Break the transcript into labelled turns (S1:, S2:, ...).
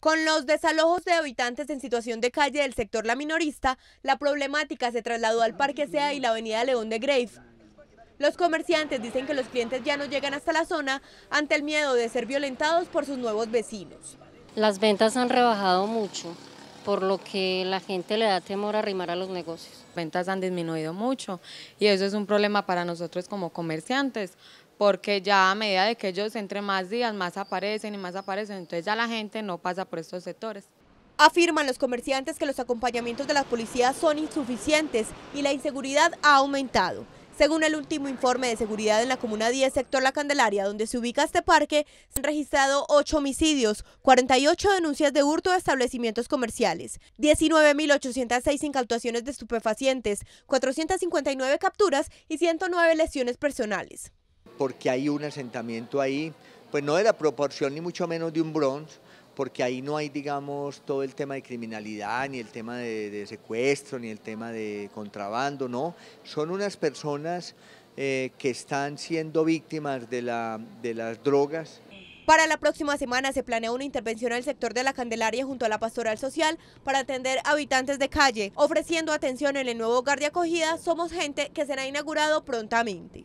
S1: Con los desalojos de habitantes en situación de calle del sector La Minorista, la problemática se trasladó al Parque Sea y la avenida León de Grave. Los comerciantes dicen que los clientes ya no llegan hasta la zona ante el miedo de ser violentados por sus nuevos vecinos.
S2: Las ventas han rebajado mucho, por lo que la gente le da temor a arrimar a los negocios. Ventas han disminuido mucho y eso es un problema para nosotros como comerciantes, porque ya a medida de que ellos entre más días, más aparecen y más aparecen, entonces ya la gente no pasa por estos sectores.
S1: Afirman los comerciantes que los acompañamientos de la policía son insuficientes y la inseguridad ha aumentado. Según el último informe de seguridad en la Comuna 10, sector La Candelaria, donde se ubica este parque, se han registrado 8 homicidios, 48 denuncias de hurto de establecimientos comerciales, 19.806 incautaciones de estupefacientes, 459 capturas y 109 lesiones personales
S3: porque hay un asentamiento ahí, pues no de la proporción ni mucho menos de un bronce, porque ahí no hay, digamos, todo el tema de criminalidad, ni el tema de, secuestro, ni el tema de contrabando, no. Son unas personas eh, que están siendo víctimas de, de las drogas.
S1: Para la próxima semana se planea una intervención en el sector de la Candelaria junto a la Pastoral Social para atender habitantes de calle, ofreciendo atención en el nuevo hogar de acogida Somos Gente que será inaugurado prontamente.